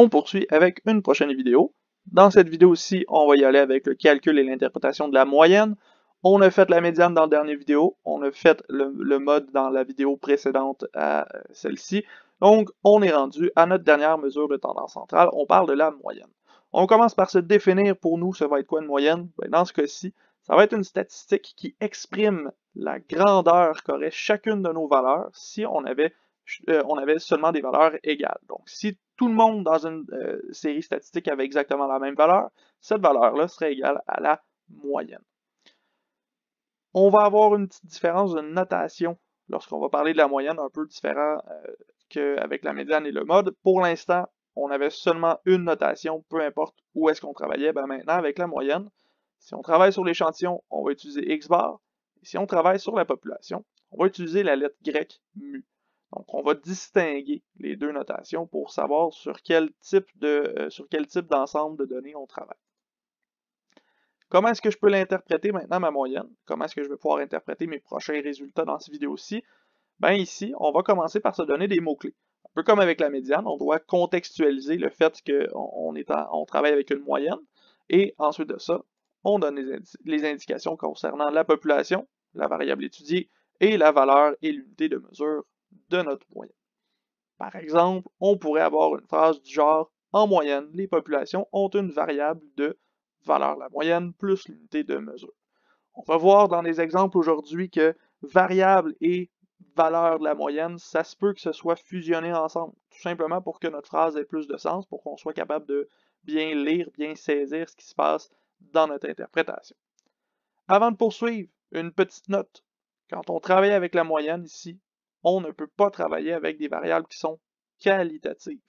On poursuit avec une prochaine vidéo. Dans cette vidéo-ci, on va y aller avec le calcul et l'interprétation de la moyenne. On a fait la médiane dans la dernière vidéo, on a fait le, mode dans la vidéo précédente à celle-ci. Donc, on est rendu à notre dernière mesure de tendance centrale, on parle de la moyenne. On commence par se définir pour nous, ça va être quoi une moyenne? Ben, dans ce cas-ci, ça va être une statistique qui exprime la grandeur qu'aurait chacune de nos valeurs si on avait, euh, on avait seulement des valeurs égales. Donc, si tout le monde dans une euh, série statistique avait exactement la même valeur, cette valeur-là serait égale à la moyenne. On va avoir une petite différence de notation lorsqu'on va parler de la moyenne, un peu différent euh, qu'avec la médiane et le mode. Pour l'instant, on avait seulement une notation, peu importe où est-ce qu'on travaillait. Ben, maintenant, avec la moyenne, si on travaille sur l'échantillon, on va utiliser X bar. si on travaille sur la population, on va utiliser la lettre grecque mu. Donc, on va distinguer les deux notations pour savoir sur quel type de, euh, d'ensemble de données on travaille. Comment est-ce que je peux l'interpréter maintenant, ma moyenne? Comment est-ce que je vais pouvoir interpréter mes prochains résultats dans cette vidéo-ci? Bien, ici, on va commencer par se donner des mots-clés. Un peu comme avec la médiane, on doit contextualiser le fait qu'on on travaille avec une moyenne. Et ensuite de ça, on donne les indications concernant la population, la variable étudiée et la valeur et l'unité de mesure de notre moyenne. Par exemple, on pourrait avoir une phrase du genre En moyenne, les populations ont une variable de valeur la moyenne plus l'unité de mesure. On va voir dans les exemples aujourd'hui que variable et valeur de la moyenne, ça se peut que ce soit fusionné ensemble, tout simplement pour que notre phrase ait plus de sens, pour qu'on soit capable de bien lire, bien saisir ce qui se passe dans notre interprétation. Avant de poursuivre, une petite note. Quand on travaille avec la moyenne ici, on ne peut pas travailler avec des variables qui sont qualitatives.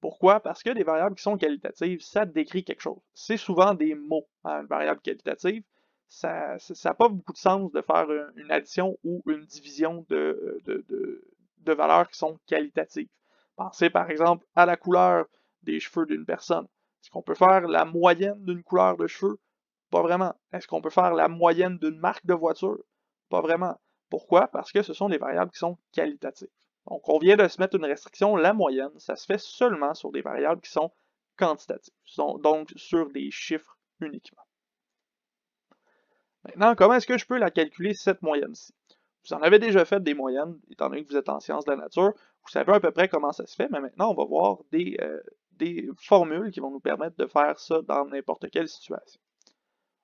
Pourquoi? Parce que des variables qui sont qualitatives, ça décrit quelque chose. C'est souvent des mots. Hein, une variable qualitative, ça n'a pas beaucoup de sens de faire une addition ou une division de, de valeurs qui sont qualitatives. Pensez par exemple à la couleur des cheveux d'une personne. Est-ce qu'on peut faire la moyenne d'une couleur de cheveux? Pas vraiment. Est-ce qu'on peut faire la moyenne d'une marque de voiture? Pas vraiment. Pourquoi? Parce que ce sont des variables qui sont qualitatives. Donc, on vient de se mettre une restriction, la moyenne, ça se fait seulement sur des variables qui sont quantitatives, donc sur des chiffres uniquement. Maintenant, comment est-ce que je peux la calculer, cette moyenne-ci? Vous en avez déjà fait des moyennes, étant donné que vous êtes en sciences de la nature, vous savez à peu près comment ça se fait, mais maintenant, on va voir des, euh, des formules qui vont nous permettre de faire ça dans n'importe quelle situation.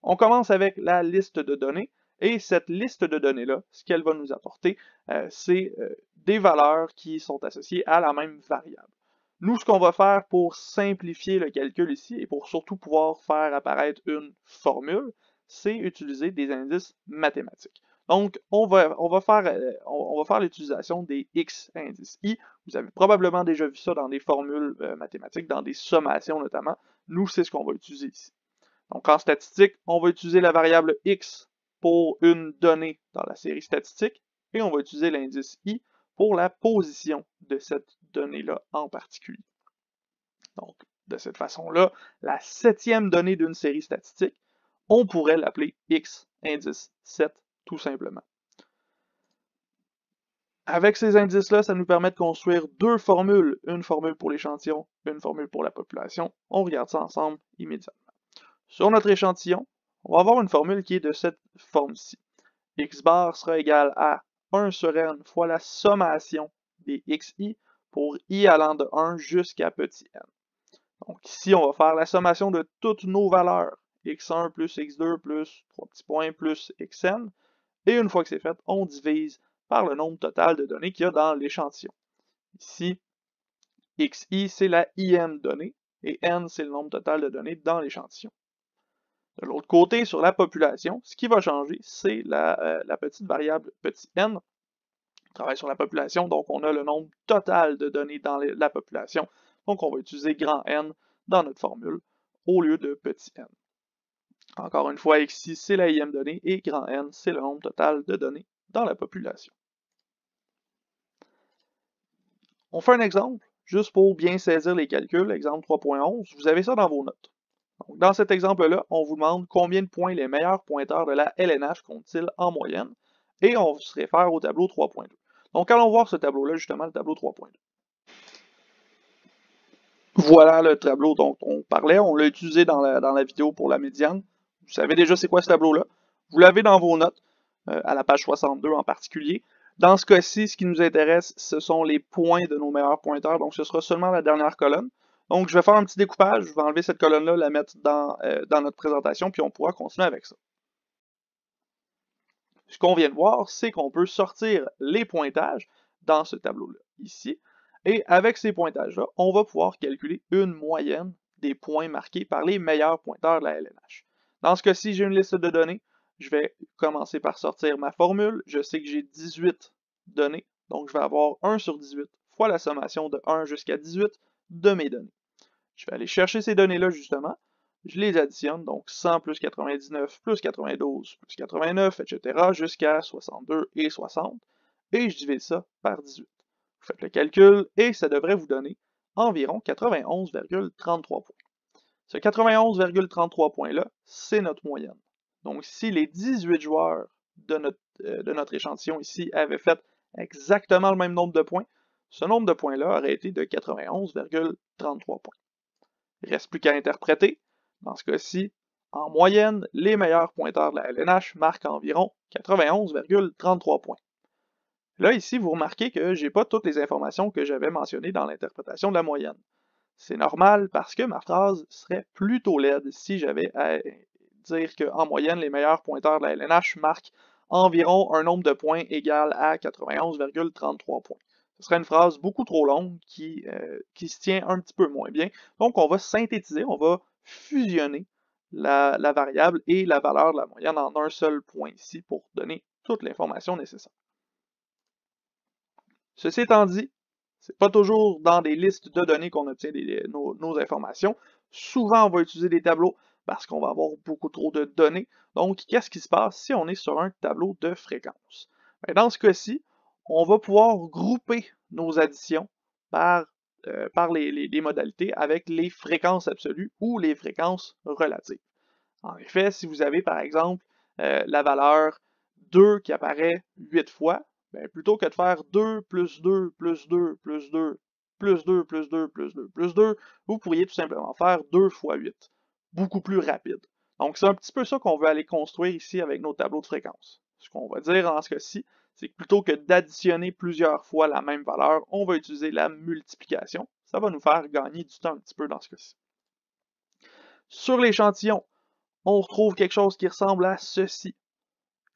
On commence avec la liste de données. Et cette liste de données-là, ce qu'elle va nous apporter, euh, c'est euh, des valeurs qui sont associées à la même variable. Nous, ce qu'on va faire pour simplifier le calcul ici et pour surtout pouvoir faire apparaître une formule, c'est utiliser des indices mathématiques. Donc, on va, faire, euh, on va faire l'utilisation des x indices i. Vous avez probablement déjà vu ça dans des formules mathématiques, dans des sommations notamment. Nous, c'est ce qu'on va utiliser ici. Donc, en statistique, on va utiliser la variable x pour une donnée dans la série statistique et on va utiliser l'indice i pour la position de cette donnée-là en particulier. Donc, de cette façon-là, la septième donnée d'une série statistique, on pourrait l'appeler x indice 7 tout simplement. Avec ces indices-là, ça nous permet de construire deux formules, une formule pour l'échantillon, une formule pour la population. On regarde ça ensemble immédiatement. Sur notre échantillon, on va avoir une formule qui est de cette forme-ci. x bar sera égal à 1 sur n fois la sommation des xi pour i allant de 1 jusqu'à petit n. Donc ici, on va faire la sommation de toutes nos valeurs, x1 plus x2 plus 3 petits points plus xn, et une fois que c'est fait, on divise par le nombre total de données qu'il y a dans l'échantillon. Ici, xi, c'est la im donnée, et n, c'est le nombre total de données dans l'échantillon de l'autre côté, sur la population, ce qui va changer, c'est euh, la, petite variable petit n. On travaille sur la population, donc on a le nombre total de données dans la population. Donc on va utiliser grand N dans notre formule au lieu de petit n. Encore une fois, ici, c'est la IM donnée et grand N, c'est le nombre total de données dans la population. On fait un exemple, juste pour bien saisir les calculs, exemple 3.11, vous avez ça dans vos notes dans cet exemple-là, on vous demande combien de points les meilleurs pointeurs de la LNH comptent-ils en moyenne, et on se réfère au tableau 3.2. Donc allons voir ce tableau-là, justement, le tableau 3.2. Voilà le tableau dont on parlait, on l'a utilisé dans la, vidéo pour la médiane. Vous savez déjà c'est quoi ce tableau-là. Vous l'avez dans vos notes, euh, à la page 62 en particulier. Dans ce cas-ci, ce qui nous intéresse, ce sont les points de nos meilleurs pointeurs, donc ce sera seulement la dernière colonne. Donc, je vais faire un petit découpage, je vais enlever cette colonne-là, la mettre euh, dans, notre présentation, puis on pourra continuer avec ça. Ce qu'on vient de voir, c'est qu'on peut sortir les pointages dans ce tableau-là, ici. Et avec ces pointages-là, on va pouvoir calculer une moyenne des points marqués par les meilleurs pointeurs de la LNH. Dans ce cas-ci, j'ai une liste de données. Je vais commencer par sortir ma formule. Je sais que j'ai 18 données, donc je vais avoir 1 sur 18 fois la sommation de 1 jusqu'à 18 de mes données. Je vais aller chercher ces données-là, justement. Je les additionne, donc 100 plus 99 plus 92 plus 89, etc., jusqu'à 62 et 60. Et je divise ça par 18. Vous faites le calcul et ça devrait vous donner environ 91,33 points. Ce 91,33 points-là, c'est notre moyenne. Donc si les 18 joueurs de notre, euh, de notre échantillon ici avaient fait exactement le même nombre de points, ce nombre de points-là aurait été de 91,33 points. Il reste plus qu'à interpréter. Dans ce cas-ci, en moyenne, les meilleurs pointeurs de la LNH marquent environ 91,33 points. Là, ici, vous remarquez que n'ai pas toutes les informations que j'avais mentionnées dans l'interprétation de la moyenne. C'est normal parce que ma phrase serait plutôt laide si j'avais à dire qu'en moyenne, les meilleurs pointeurs de la LNH marquent environ un nombre de points égal à 91,33 points ce serait une phrase beaucoup trop longue qui, euh, qui se tient un petit peu moins bien. Donc, on va synthétiser, on va fusionner la, variable et la valeur de la moyenne en un seul point ici pour donner toute l'information nécessaire. Ceci étant dit, ce n'est pas toujours dans des listes de données qu'on obtient nos, informations. Souvent, on va utiliser des tableaux parce qu'on va avoir beaucoup trop de données. Donc, qu'est-ce qui se passe si on est sur un tableau de fréquence? Ben, dans ce cas-ci, on va pouvoir grouper nos additions par, euh, les, modalités avec les fréquences absolues ou les fréquences relatives. En effet, si vous avez par exemple euh, la valeur 2 qui apparaît 8 fois, ben, plutôt que de faire 2 plus 2 plus 2 plus 2 plus 2 plus 2 plus 2 plus 2, vous pourriez tout simplement faire 2 fois 8, beaucoup plus rapide. Donc c'est un petit peu ça qu'on veut aller construire ici avec nos tableaux de fréquences. Ce qu'on va dire en ce cas-ci, c'est que plutôt que d'additionner plusieurs fois la même valeur, on va utiliser la multiplication. Ça va nous faire gagner du temps un petit peu dans ce cas-ci. Sur l'échantillon, on retrouve quelque chose qui ressemble à ceci.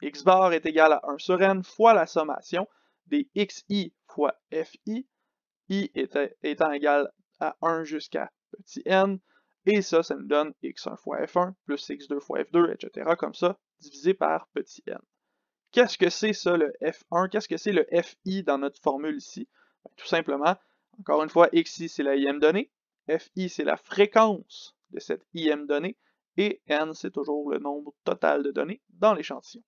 x bar est égal à 1 sur n fois la sommation des xi fois fi, i étant égal à 1 jusqu'à petit n, et ça, ça nous donne x1 fois f1 plus x2 fois f2, etc. comme ça, divisé par petit n. Qu'est-ce que c'est ça le F1? Qu'est-ce que c'est le FI dans notre formule ici? Ben, tout simplement, encore une fois, XI c'est la IM donnée, FI c'est la fréquence de cette IM donnée, et N c'est toujours le nombre total de données dans l'échantillon.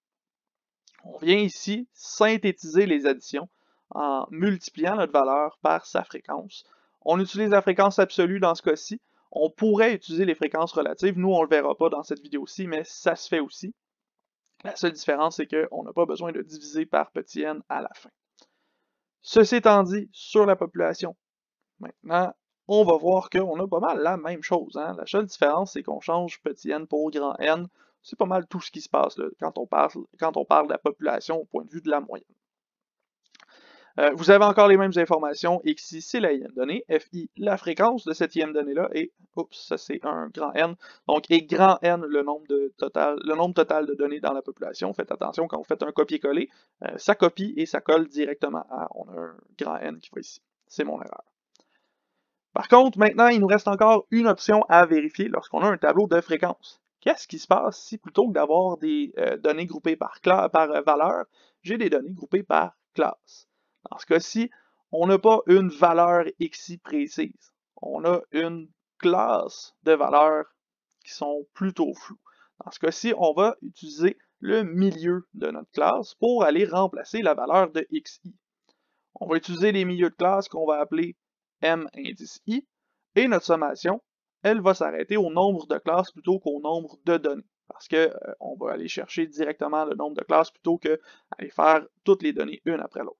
On vient ici synthétiser les additions en multipliant notre valeur par sa fréquence. On utilise la fréquence absolue dans ce cas-ci. On pourrait utiliser les fréquences relatives. Nous, on ne le verra pas dans cette vidéo-ci, mais ça se fait aussi. La seule différence, c'est qu'on n'a pas besoin de diviser par petit n à la fin. Ceci étant dit, sur la population, maintenant, on va voir qu'on a pas mal la même chose. Hein. La seule différence, c'est qu'on change petit n pour grand n. C'est pas mal tout ce qui se passe quand on parle de la population au point de vue de la moyenne. Euh, vous avez encore les mêmes informations. ici c'est la IM donnée. Fi, la fréquence de cette IM donnée-là. Et, oups, ça c'est un grand N. Donc, et grand N, le nombre, total, le nombre total de données dans la population. Faites attention, quand vous faites un copier-coller, euh, ça copie et ça colle directement à... On a un grand N qui va ici. C'est mon erreur. Par contre, maintenant, il nous reste encore une option à vérifier lorsqu'on a un tableau de fréquence. Qu'est-ce qui se passe si plutôt que d'avoir des euh, données groupées par, par valeur, j'ai des données groupées par classe? Dans ce cas-ci, on n'a pas une valeur XI précise. On a une classe de valeurs qui sont plutôt floues. Dans ce cas-ci, on va utiliser le milieu de notre classe pour aller remplacer la valeur de xi. On va utiliser les milieux de classe qu'on va appeler m indice i, et notre sommation, elle va s'arrêter au nombre de classes plutôt qu'au nombre de données, parce qu'on euh, va aller chercher directement le nombre de classes plutôt qu'aller faire toutes les données une après l'autre.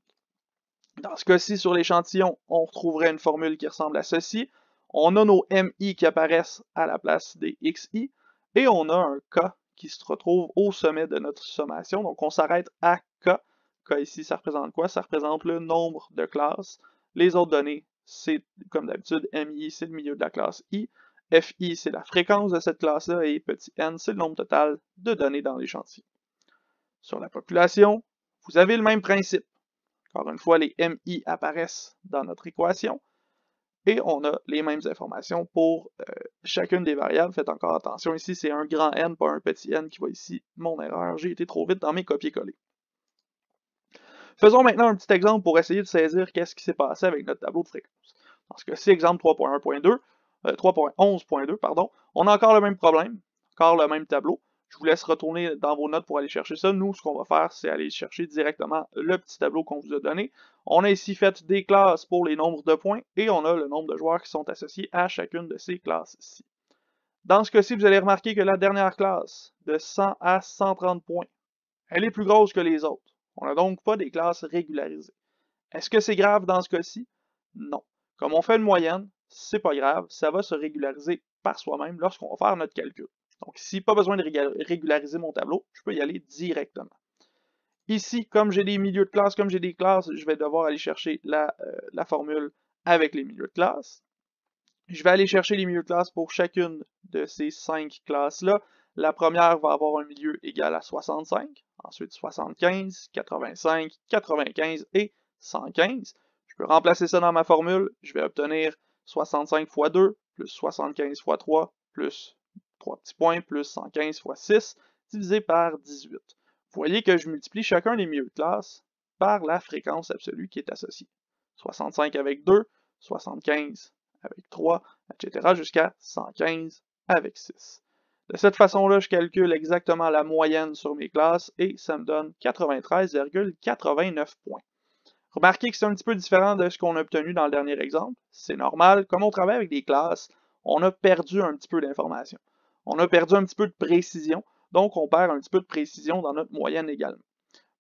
Dans ce cas-ci, sur l'échantillon, on retrouverait une formule qui ressemble à ceci. On a nos MI qui apparaissent à la place des XI, et on a un K qui se retrouve au sommet de notre sommation. Donc on s'arrête à K. K ici, ça représente quoi? Ça représente le nombre de classes. Les autres données, c'est comme d'habitude, MI, c'est le milieu de la classe I. FI, c'est la fréquence de cette classe-là, et petit n, c'est le nombre total de données dans l'échantillon. Sur la population, vous avez le même principe. Encore une fois, les MI apparaissent dans notre équation. Et on a les mêmes informations pour euh, chacune des variables. Faites encore attention ici, c'est un grand N, pas un petit N qui va ici. Mon erreur, j'ai été trop vite dans mes copier-coller. Faisons maintenant un petit exemple pour essayer de saisir qu'est-ce qui s'est passé avec notre tableau de fréquence. Dans ce cas exemple 3.1.2, 3.11.2, euh, pardon, on a encore le même problème, encore le même tableau. Je vous laisse retourner dans vos notes pour aller chercher ça. Nous, ce qu'on va faire, c'est aller chercher directement le petit tableau qu'on vous a donné. On a ici fait des classes pour les nombres de points et on a le nombre de joueurs qui sont associés à chacune de ces classes-ci. Dans ce cas-ci, vous allez remarquer que la dernière classe, de 100 à 130 points, elle est plus grosse que les autres. On n'a donc pas des classes régularisées. Est-ce que c'est grave dans ce cas-ci? Non. Comme on fait une moyenne, c'est pas grave, ça va se régulariser par soi-même lorsqu'on va faire notre calcul. Donc ici, pas besoin de régulariser mon tableau, je peux y aller directement. Ici, comme j'ai des milieux de classe, comme j'ai des classes, je vais devoir aller chercher euh, la, formule avec les milieux de classe. Je vais aller chercher les milieux de classe pour chacune de ces cinq classes-là. La première va avoir un milieu égal à 65, ensuite 75, 85, 95 et 115. Je peux remplacer ça dans ma formule, je vais obtenir 65 x 2 plus 75 fois 3 plus 3 petits points plus 115 fois 6 divisé par 18. Vous voyez que je multiplie chacun des milieux de classe par la fréquence absolue qui est associée. 65 avec 2, 75 avec 3, etc. jusqu'à 115 avec 6. De cette façon-là, je calcule exactement la moyenne sur mes classes et ça me donne 93,89 points. Remarquez que c'est un petit peu différent de ce qu'on a obtenu dans le dernier exemple. C'est normal, comme on travaille avec des classes, on a perdu un petit peu d'informations on a perdu un petit peu de précision, donc on perd un petit peu de précision dans notre moyenne également.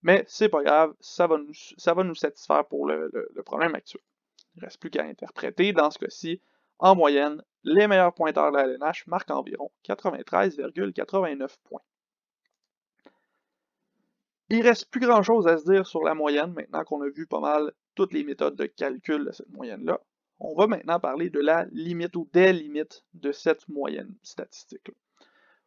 Mais c'est pas grave, ça va nous, satisfaire pour le, problème actuel. Il ne reste plus qu'à interpréter. Dans ce cas-ci, en moyenne, les meilleurs pointeurs de la LNH marquent environ 93,89 points. Il reste plus grand chose à se dire sur la moyenne maintenant qu'on a vu pas mal toutes les méthodes de calcul de cette moyenne-là on va maintenant parler de la limite ou des limites de cette moyenne statistique.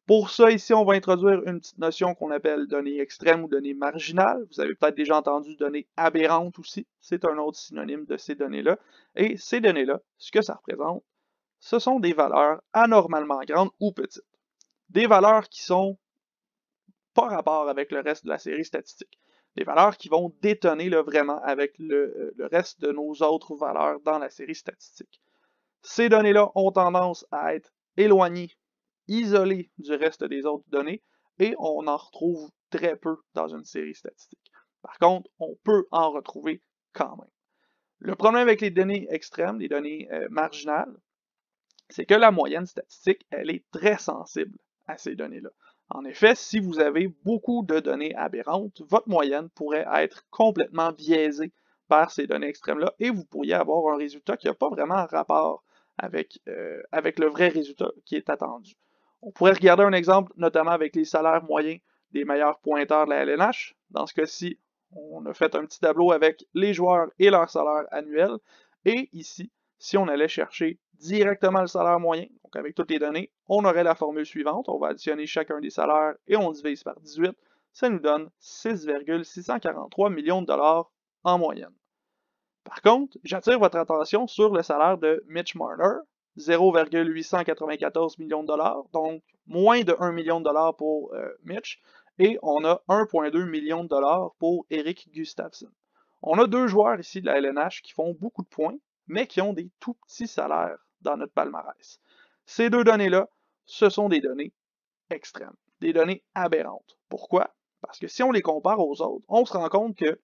Pour ça, ici, on va introduire une petite notion qu'on appelle données extrêmes ou données marginales. Vous avez peut-être déjà entendu données aberrantes » aussi. C'est un autre synonyme de ces données-là. Et ces données-là, ce que ça représente, ce sont des valeurs anormalement grandes ou petites. Des valeurs qui sont par rapport avec le reste de la série statistique des valeurs qui vont détonner vraiment avec euh, le, reste de nos autres valeurs dans la série statistique. Ces données-là ont tendance à être éloignées, isolées du reste des autres données, et on en retrouve très peu dans une série statistique. Par contre, on peut en retrouver quand même. Le problème avec les données extrêmes, les données euh, marginales, c'est que la moyenne statistique, elle est très sensible à ces données-là. En effet, si vous avez beaucoup de données aberrantes, votre moyenne pourrait être complètement biaisée par ces données extrêmes-là et vous pourriez avoir un résultat qui n'a pas vraiment rapport avec, euh, avec le vrai résultat qui est attendu. On pourrait regarder un exemple, notamment avec les salaires moyens des meilleurs pointeurs de la LNH. Dans ce cas-ci, on a fait un petit tableau avec les joueurs et leur salaire annuel. Et ici, si on allait chercher directement le salaire moyen, donc avec toutes les données, on aurait la formule suivante. On va additionner chacun des salaires et on divise par 18. Ça nous donne 6,643 millions de dollars en moyenne. Par contre, j'attire votre attention sur le salaire de Mitch Marner, 0,894 millions de dollars, donc moins de 1 million de dollars pour euh, Mitch, et on a 1,2 million de dollars pour Eric Gustafsson. On a deux joueurs ici de la LNH qui font beaucoup de points, mais qui ont des tout petits salaires dans notre palmarès. Ces deux données-là ce sont des données extrêmes, des données aberrantes. Pourquoi? Parce que si on les compare aux autres, on se rend compte qu'il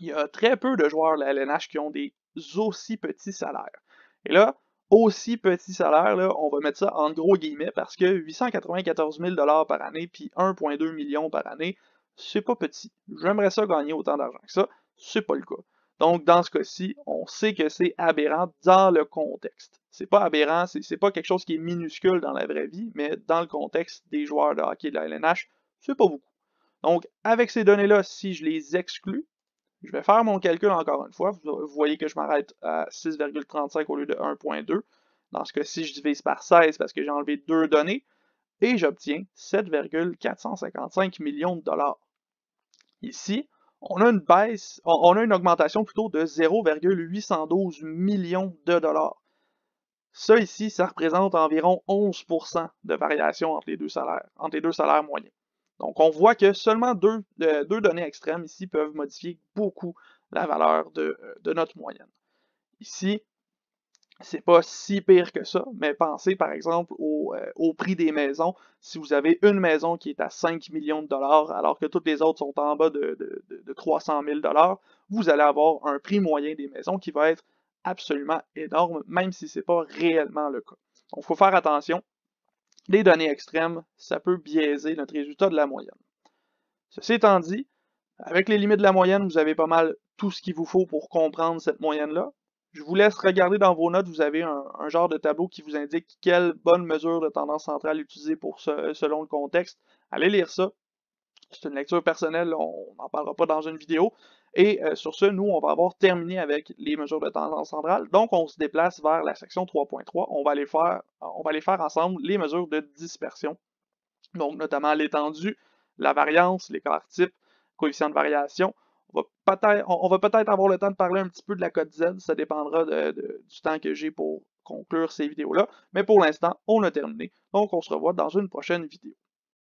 y a très peu de joueurs de la LNH qui ont des aussi petits salaires. Et là, aussi petits salaires », on va mettre ça en gros guillemets parce que 894 000 par année puis 1,2 million par année, c'est pas petit. J'aimerais ça gagner autant d'argent que ça, c'est pas le cas. Donc, dans ce cas-ci, on sait que c'est aberrant dans le contexte c'est pas aberrant, c'est pas quelque chose qui est minuscule dans la vraie vie, mais dans le contexte des joueurs de hockey de la LNH, c'est pas beaucoup. Donc, avec ces données-là, si je les exclue, je vais faire mon calcul encore une fois. Vous, voyez que je m'arrête à 6,35 au lieu de 1,2. Dans ce cas-ci, je divise par 16 parce que j'ai enlevé deux données et j'obtiens 7,455 millions de dollars. Ici, on a une baisse, on a une augmentation plutôt de 0,812 millions de dollars. Ça ici, ça représente environ 11% de variation entre les deux salaires, deux salaires moyens. Donc on voit que seulement deux, euh, données extrêmes ici peuvent modifier beaucoup la valeur euh, de, notre moyenne. Ici, c'est pas si pire que ça, mais pensez par exemple au, euh, prix des maisons. Si vous avez une maison qui est à 5 millions de dollars, alors que toutes les autres sont en bas de, de 300 000 dollars, vous allez avoir un prix moyen des maisons qui va être absolument énorme, même si ce n'est pas réellement le cas. Donc, il faut faire attention. Les données extrêmes, ça peut biaiser notre résultat de la moyenne. Ceci étant dit, avec les limites de la moyenne, vous avez pas mal tout ce qu'il vous faut pour comprendre cette moyenne-là. Je vous laisse regarder dans vos notes, vous avez un, genre de tableau qui vous indique quelle bonne mesure de tendance centrale utiliser pour selon le contexte. Allez lire ça. C'est une lecture personnelle, on n'en parlera pas dans une vidéo, et euh, sur ce, nous, on va avoir terminé avec les mesures de tendance centrale. Donc, on se déplace vers la section 3.3. On va aller faire, on va aller faire ensemble les mesures de dispersion. Donc, notamment l'étendue, la variance, l'écart type, coefficient de variation. On va peut-être avoir le temps de parler un petit peu de la code Z. Ça dépendra du temps que j'ai pour conclure ces vidéos-là. Mais pour l'instant, on a terminé. Donc, on se revoit dans une prochaine vidéo.